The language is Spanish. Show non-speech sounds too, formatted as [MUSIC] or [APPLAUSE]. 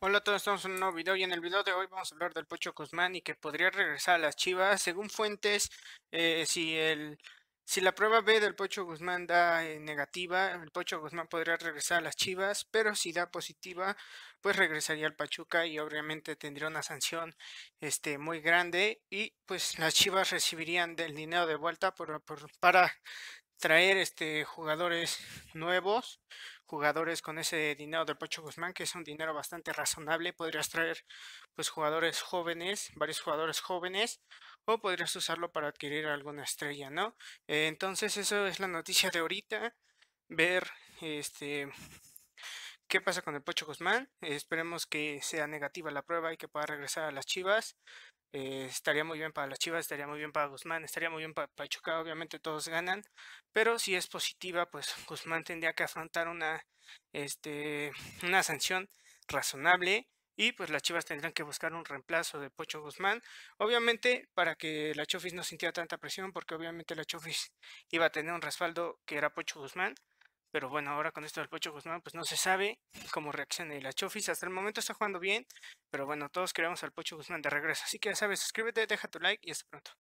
Hola a todos, estamos en un nuevo video y en el video de hoy vamos a hablar del Pocho Guzmán y que podría regresar a las Chivas. Según fuentes, eh, si, el, si la prueba B del Pocho Guzmán da eh, negativa, el Pocho Guzmán podría regresar a las Chivas, pero si da positiva, pues regresaría al Pachuca y obviamente tendría una sanción este, muy grande y pues las Chivas recibirían del dinero de vuelta por, por, para traer este jugadores nuevos, jugadores con ese dinero del Pocho Guzmán, que es un dinero bastante razonable, podrías traer pues jugadores jóvenes, varios jugadores jóvenes, o podrías usarlo para adquirir alguna estrella, ¿no? entonces, eso es la noticia de ahorita. Ver este qué pasa con el Pocho Guzmán. Eh, esperemos que sea negativa la prueba y que pueda regresar a las Chivas. Eh, estaría muy bien para las Chivas, estaría muy bien para Guzmán, estaría muy bien para Pachuca, obviamente todos ganan, pero si es positiva, pues [LAUGHS] Guzmán tendría que afrontar una, este, una sanción razonable y pues las Chivas tendrán que buscar un reemplazo de Pocho Guzmán, obviamente para que la Chofis no sintiera tanta presión, porque obviamente la Chofis iba a tener un respaldo que era Pocho Guzmán, pero bueno, ahora con esto del Pocho Guzmán, pues no se sabe cómo y la Chofis. Hasta el momento está jugando bien, pero bueno, todos queremos al Pocho Guzmán de regreso. Así que ya sabes, suscríbete, deja tu like y hasta pronto.